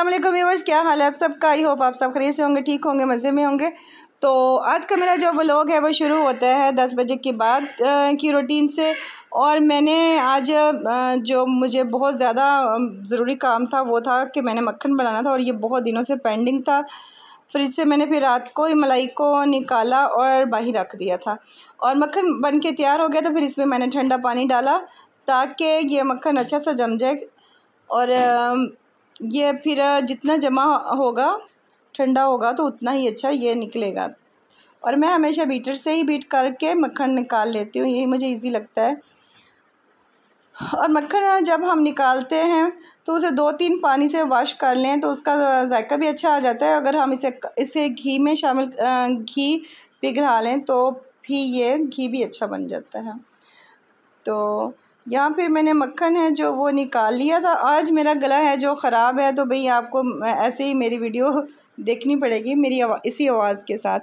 Aslam viewers क्या हाल है आप सबका आई होप आप सब खरीद से होंगे ठीक होंगे मज़े में होंगे तो आज का मेरा जो व्लॉग है वो शुरू होता है दस बजे के बाद की रूटीन से और मैंने आज जो मुझे बहुत ज़्यादा ज़रूरी काम था वो था कि मैंने मक्खन बनाना था और ये बहुत दिनों से पेंडिंग था फ्रिज से मैंने फिर रात को ही मलाई को निकाला और बाहर रख दिया था और मक्खन बन के तैयार हो गया तो फिर इसमें मैंने ठंडा पानी डाला ताकि ये मक्खन अच्छा सा जम जाए और ये फिर जितना जमा होगा ठंडा होगा तो उतना ही अच्छा ये निकलेगा और मैं हमेशा बीटर से ही बीट करके मक्खन निकाल लेती हूँ यही मुझे इजी लगता है और मक्खन जब हम निकालते हैं तो उसे दो तीन पानी से वॉश कर लें तो उसका जायका भी अच्छा आ जाता है अगर हम इसे इसे घी में शामिल घी पिघला लें तो भी ये घी भी अच्छा बन जाता है तो या फिर मैंने मक्खन है जो वो निकाल लिया था आज मेरा गला है जो ख़राब है तो भई आपको ऐसे ही मेरी वीडियो देखनी पड़ेगी मेरी आवा, इसी आवाज़ के साथ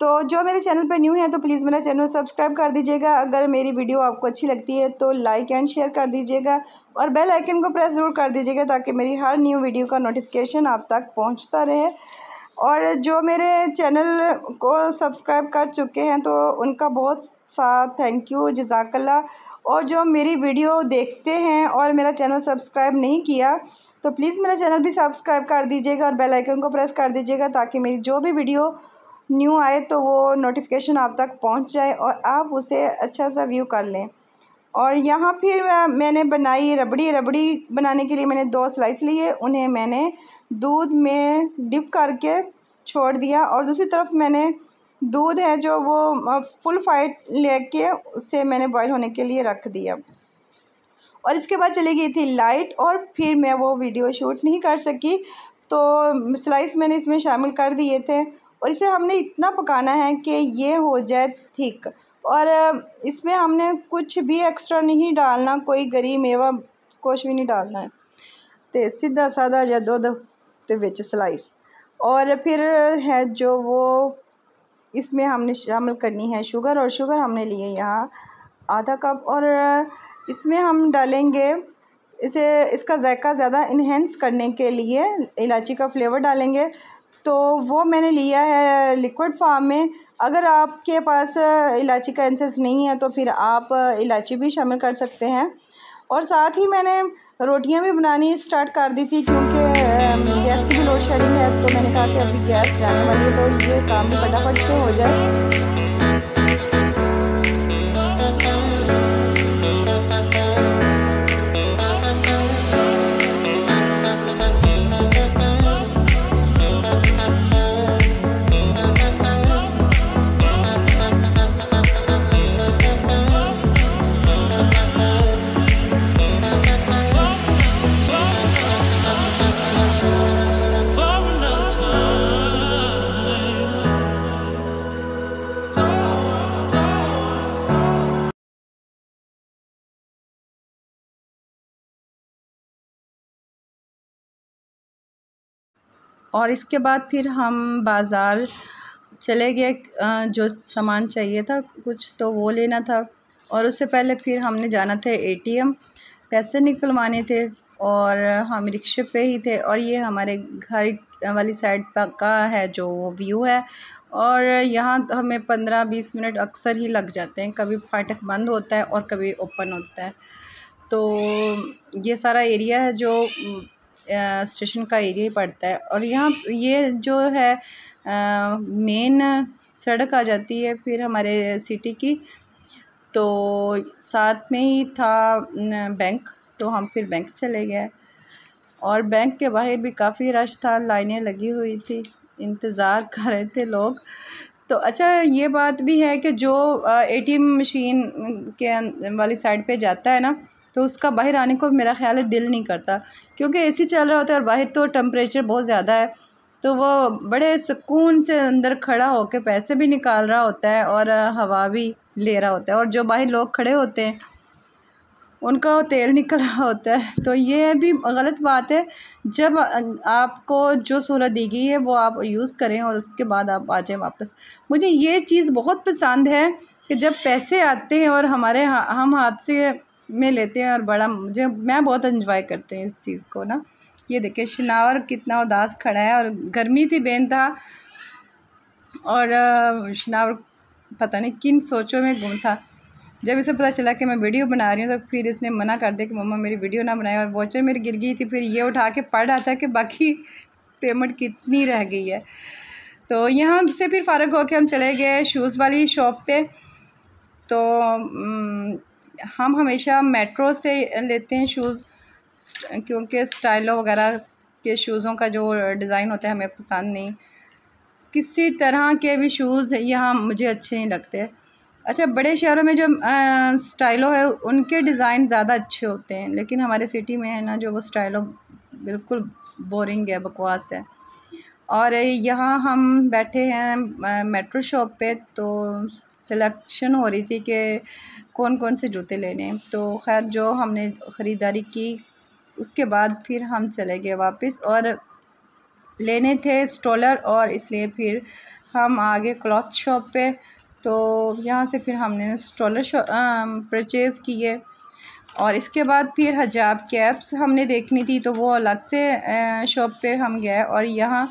तो जो मेरे चैनल पर न्यू है तो प्लीज़ मेरा चैनल सब्सक्राइब कर दीजिएगा अगर मेरी वीडियो आपको अच्छी लगती है तो लाइक एंड शेयर कर दीजिएगा और बेल आइकन को प्रेस ज़रूर कर दीजिएगा ताकि मेरी हर न्यू वीडियो का नोटिफिकेशन आप तक पहुंचता रहे और जो मेरे चैनल को सब्सक्राइब कर चुके हैं तो उनका बहुत सा थैंक यू जजाकल्ला और जो मेरी वीडियो देखते हैं और मेरा चैनल सब्सक्राइब नहीं किया तो प्लीज़ मेरा चैनल भी सब्सक्राइब कर दीजिएगा और बेल आइकन को प्रेस कर दीजिएगा ताकि मेरी जो भी वीडियो न्यू आए तो वो नोटिफिकेशन आप तक पहुंच जाए और आप उसे अच्छा सा व्यू कर लें और यहाँ फिर मैंने बनाई रबड़ी रबड़ी बनाने के लिए मैंने दो स्लाइस लिए उन्हें मैंने दूध में डिप करके छोड़ दिया और दूसरी तरफ मैंने दूध है जो वो फुल फाइट लेके उसे मैंने बॉयल होने के लिए रख दिया और इसके बाद चली गई थी लाइट और फिर मैं वो वीडियो शूट नहीं कर सकी तो स्लाइस मैंने इसमें शामिल कर दिए थे और इसे हमने इतना पकाना है कि ये हो जाए थिक और इसमें हमने कुछ भी एक्स्ट्रा नहीं डालना कोई गरी मेवा कुछ भी नहीं डालना है तो सीधा साधा जो दुध तो बिच स्लाइस और फिर है जो वो इसमें हमने शामिल करनी है शुगर और शुगर हमने लिए यहाँ आधा कप और इसमें हम डालेंगे इसे इसका जायका ज़्यादा इन्हेंस करने के लिए इलायची का फ्लेवर डालेंगे तो वो मैंने लिया है लिक्विड फार्म में अगर आपके पास इलायची का एंसेस नहीं है तो फिर आप इलायची भी शामिल कर सकते हैं और साथ ही मैंने रोटियां भी बनानी स्टार्ट कर दी थी क्योंकि गैस की भी लोड शेडिंग है तो मैंने कहा कि अभी गैस जाने वाली है तो ये काम भी फटाफट से हो जाए और इसके बाद फिर हम बाज़ार चले गए जो सामान चाहिए था कुछ तो वो लेना था और उससे पहले फिर हमने जाना था एटीएम पैसे निकलवाने थे और हम रिक्शे पे ही थे और ये हमारे घर वाली साइड का है जो वो व्यू है और यहाँ तो हमें पंद्रह बीस मिनट अक्सर ही लग जाते हैं कभी फाटक बंद होता है और कभी ओपन होता है तो ये सारा एरिया है जो स्टेशन का एरिया ही पड़ता है और यहाँ ये जो है मेन सड़क आ जाती है फिर हमारे सिटी की तो साथ में ही था बैंक तो हम फिर बैंक चले गए और बैंक के बाहर भी काफ़ी रश था लाइनें लगी हुई थी इंतज़ार कर रहे थे लोग तो अच्छा ये बात भी है कि जो एटीएम मशीन के अं, वाली साइड पे जाता है ना तो उसका बाहर आने को मेरा ख्याल है दिल नहीं करता क्योंकि ए सी चल रहा होता है और बाहर तो टम्परेचर बहुत ज़्यादा है तो वो बड़े सुकून से अंदर खड़ा होकर पैसे भी निकाल रहा होता है और हवा भी ले रहा होता है और जो बाहर लोग खड़े होते हैं उनका तेल निकल रहा होता है तो ये भी गलत बात है जब आपको जो सूरत दी गई है वो आप यूज़ करें और उसके बाद आप आ जाएँ वापस मुझे ये चीज़ बहुत पसंद है कि जब पैसे आते हैं और हमारे हम हाथ से में लेते हैं और बड़ा मुझे मैं बहुत इन्जॉय करती हूँ इस चीज़ को ना ये देखिए शनावर कितना उदास खड़ा है और गर्मी थी बेन था और शनावर पता नहीं किन सोचों में गुम था जब इसे पता चला कि मैं वीडियो बना रही हूँ तो फिर इसने मना कर दिया कि मम्मा मेरी वीडियो ना बनाए और वॉचर मेरी गिर गई थी फिर ये उठा के पढ़ रहा था कि बाकी पेमेंट कितनी रह गई है तो यहाँ से फिर हो होकर हम चले गए शूज़ वाली शॉप पे तो हम हमेशा मेट्रो से लेते हैं शूज़ क्योंकि स्टाइलो वगैरह के शूज़ों का जो डिज़ाइन होता है हमें पसंद नहीं किसी तरह के भी शूज़ यहाँ मुझे अच्छे नहीं लगते अच्छा बड़े शहरों में जो आ, स्टाइलो है उनके डिज़ाइन ज़्यादा अच्छे होते हैं लेकिन हमारे सिटी में है ना जो वो स्टाइलो बिल्कुल बोरिंग है बकवास है और यहाँ हम बैठे हैं मेट्रो शॉप पे तो सिलेक्शन हो रही थी कि कौन कौन से जूते लेने हैं तो खैर जो हमने ख़रीदारी की उसके बाद फिर हम चले गए वापस और लेने थे स्टॉलर और इसलिए फिर हम आगे क्लॉथ शॉप पे तो यहाँ से फिर हमने स्टॉलर परचेज़ किए और इसके बाद फिर हजाब कैप्स हमने देखनी थी तो वो अलग से शॉप पे हम गए और यहाँ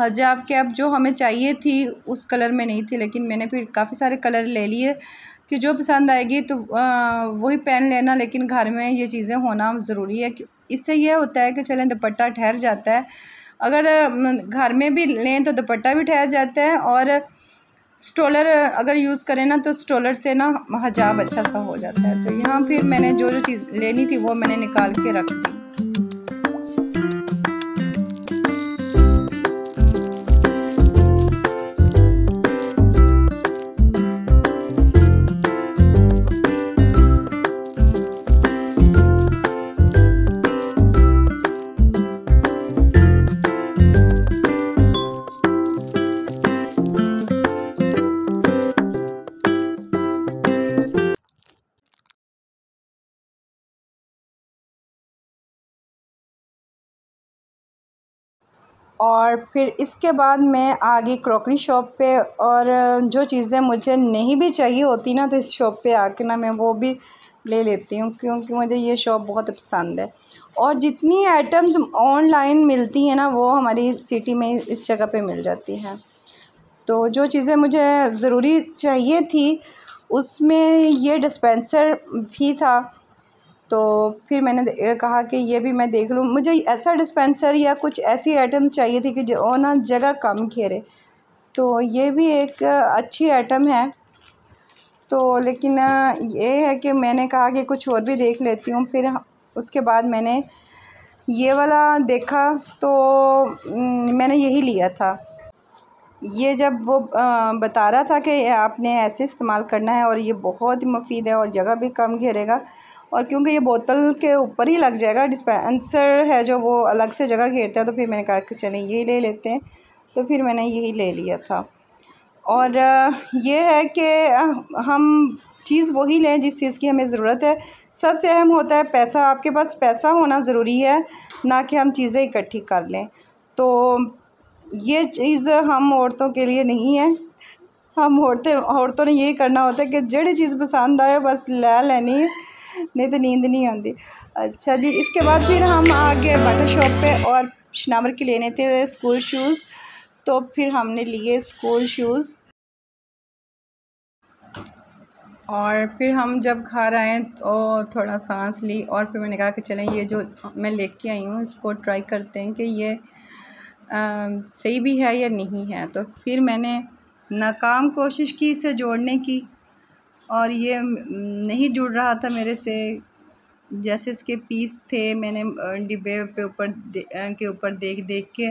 हजाब कैप जो हमें चाहिए थी उस कलर में नहीं थी लेकिन मैंने फिर काफ़ी सारे कलर ले लिए कि जो पसंद आएगी तो वही पहन लेना लेकिन घर में ये चीज़ें होना ज़रूरी है इससे यह होता है कि चलें दुपट्टा ठहर जाता है अगर घर में भी लें तो दुपट्टा भी ठहर जाता है और स्टोलर अगर यूज़ करें ना तो स्टोलर से ना हजाब अच्छा सा हो जाता है तो यहाँ फिर मैंने जो जो चीज़ लेनी थी वो मैंने निकाल के रख दी और फिर इसके बाद मैं आ गई क्रॉकरी शॉप पे और जो चीज़ें मुझे नहीं भी चाहिए होती ना तो इस शॉप पे आके ना मैं वो भी ले लेती हूँ क्योंकि मुझे ये शॉप बहुत पसंद है और जितनी आइटम्स ऑनलाइन मिलती हैं ना वो हमारी सिटी में इस जगह पे मिल जाती हैं तो जो चीज़ें मुझे ज़रूरी चाहिए थी उसमें ये डिस्पेंसर भी था तो फिर मैंने कहा कि ये भी मैं देख लूँ मुझे ऐसा डिस्पेंसर या कुछ ऐसी आइटम्स चाहिए थी कि जो ना जगह कम घेरे तो ये भी एक अच्छी आइटम है तो लेकिन ये है कि मैंने कहा कि कुछ और भी देख लेती हूँ फिर उसके बाद मैंने ये वाला देखा तो मैंने यही लिया था ये जब वो बता रहा था कि आपने ऐसे इस्तेमाल करना है और ये बहुत ही मुफीद है और जगह भी कम घेरेगा और क्योंकि ये बोतल के ऊपर ही लग जाएगा डिस्पेंसर है जो वो अलग से जगह घेरता है तो फिर मैंने कहा कि चलें यही ले लेते हैं तो फिर मैंने यही ले लिया था और ये है कि हम चीज़ वही लें जिस चीज़ की हमें ज़रूरत है सबसे अहम होता है पैसा आपके पास पैसा होना ज़रूरी है ना कि हम चीज़ें इकट्ठी कर लें तो ये चीज़ हम औरतों के लिए नहीं है हम औरतें औरतों ने यही करना होता है कि जड़ी चीज़ पसंद आए बस ले लेनी नहीं तो नींद नहीं आती अच्छा जी इसके बाद फिर हम आ गए बटर शॉप पे और शनावर के लेने थे स्कूल शूज़ तो फिर हमने लिए स्कूल शूज़ और फिर हम जब घर आए तो थोड़ा सांस ली और फिर मैंने कहा कि चलें ये जो मैं लेके आई हूँ इसको ट्राई करते हैं कि ये आ, सही भी है या नहीं है तो फिर मैंने नाकाम कोशिश की इसे जोड़ने की और ये नहीं जुड़ रहा था मेरे से जैसे इसके पीस थे मैंने डिब्बे पे ऊपर के ऊपर देख देख के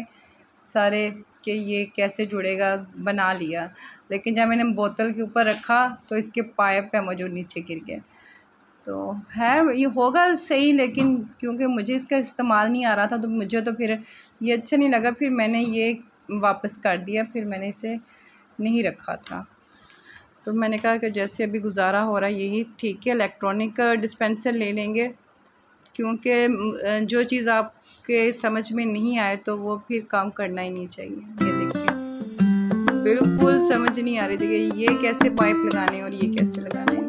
सारे कि ये कैसे जुड़ेगा बना लिया लेकिन जब मैंने बोतल के ऊपर रखा तो इसके पाइप पे मौजूद नीचे गिर गए तो है ये होगा सही लेकिन क्योंकि मुझे इसका इस्तेमाल नहीं आ रहा था तो मुझे तो फिर ये अच्छा नहीं लगा फिर मैंने ये वापस कर दिया फिर मैंने इसे नहीं रखा था तो मैंने कहा कि जैसे अभी गुजारा हो रहा है यही ठीक है इलेक्ट्रॉनिक डिस्पेंसर uh, ले लेंगे क्योंकि जो चीज़ आपके समझ में नहीं आए तो वो फिर काम करना ही नहीं चाहिए ये देखिए बिल्कुल समझ नहीं आ रही देखिए ये कैसे पाइप लगाने और ये कैसे लगाने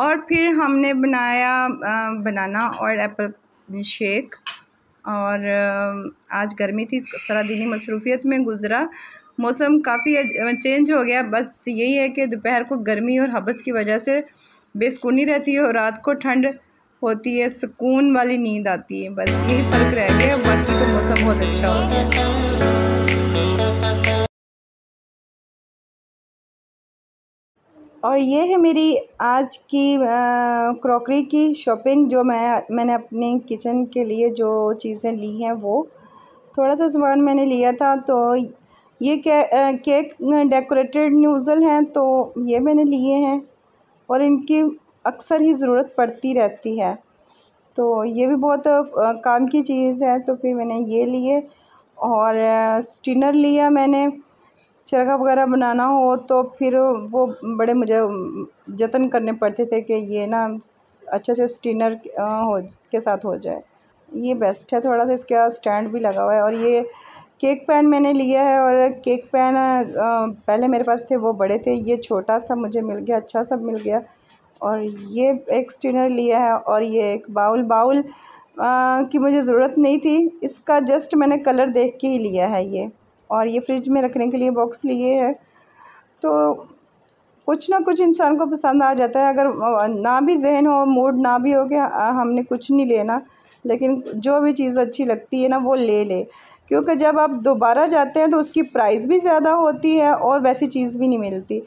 और फिर हमने बनाया बनाना और एप्पल शेक और आज गर्मी थी सारा दिन मसरूफियत में गुज़रा मौसम काफ़ी चेंज हो गया बस यही है कि दोपहर को गर्मी और हबस की वजह से बेसकूनी रहती है और रात को ठंड होती है सुकून वाली नींद आती है बस यही फ़र्क रह गया बाकी तो मौसम बहुत अच्छा हो गया और ये है मेरी आज की क्रॉकरी की शॉपिंग जो मैं मैंने अपने किचन के लिए जो चीज़ें ली हैं वो थोड़ा सा सामान मैंने लिया था तो ये के, आ, केक डेकोरेटेड न्यूज़ल हैं तो ये मैंने लिए हैं और इनकी अक्सर ही ज़रूरत पड़ती रहती है तो ये भी बहुत आ, काम की चीज़ है तो फिर मैंने ये लिए और स्टिनर लिया मैंने चरखा वगैरह बनाना हो तो फिर वो बड़े मुझे जतन करने पड़ते थे कि ये ना अच्छे से स्टीनर हो के साथ हो जाए ये बेस्ट है थोड़ा सा इसका स्टैंड भी लगा हुआ है और ये केक पैन मैंने लिया है और केक पैन पहले मेरे पास थे वो बड़े थे ये छोटा सा मुझे मिल गया अच्छा सा मिल गया और ये एक स्टीनर लिया है और ये एक बाउल बाउल आ, की मुझे ज़रूरत नहीं थी इसका जस्ट मैंने कलर देख के ही लिया है ये और ये फ्रिज में रखने के लिए बॉक्स लिए हैं तो कुछ ना कुछ इंसान को पसंद आ जाता है अगर ना भी जहन हो मूड ना भी हो कि हमने कुछ नहीं लेना लेकिन जो भी चीज़ अच्छी लगती है ना वो ले ले क्योंकि जब आप दोबारा जाते हैं तो उसकी प्राइस भी ज़्यादा होती है और वैसी चीज़ भी नहीं मिलती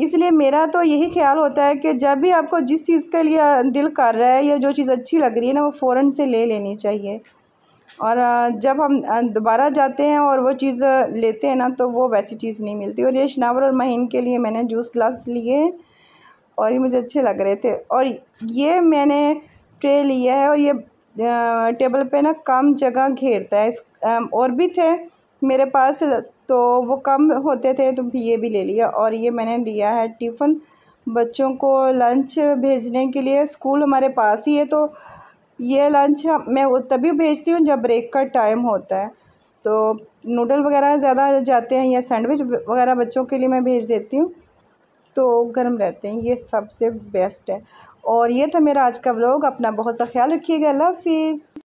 इसलिए मेरा तो यही ख्याल होता है कि जब भी आपको जिस चीज़ के लिए दिल कर रहा है या जो चीज़ अच्छी लग रही है ना वो फ़ौर से ले लेनी चाहिए और जब हम दोबारा जाते हैं और वो चीज़ लेते हैं ना तो वो वैसी चीज़ नहीं मिलती और ये शनावर और महीन के लिए मैंने जूस ग्लास लिए और ये मुझे अच्छे लग रहे थे और ये मैंने ट्रे लिया है और ये टेबल पे ना कम जगह घेरता है इस और भी थे मेरे पास तो वो कम होते थे तो ये भी ले लिया और ये मैंने लिया है टिफ़न बच्चों को लंच भेजने के लिए स्कूल हमारे पास ही है तो ये लंच मैं तभी भेजती हूँ जब ब्रेक का टाइम होता है तो नूडल वगैरह ज़्यादा जाते हैं या सैंडविच वगैरह बच्चों के लिए मैं भेज देती हूँ तो गर्म रहते हैं ये सबसे बेस्ट है और ये था मेरा आज का ब्लॉग अपना बहुत सा ख्याल रखिएगा अल्लाह हाफिज़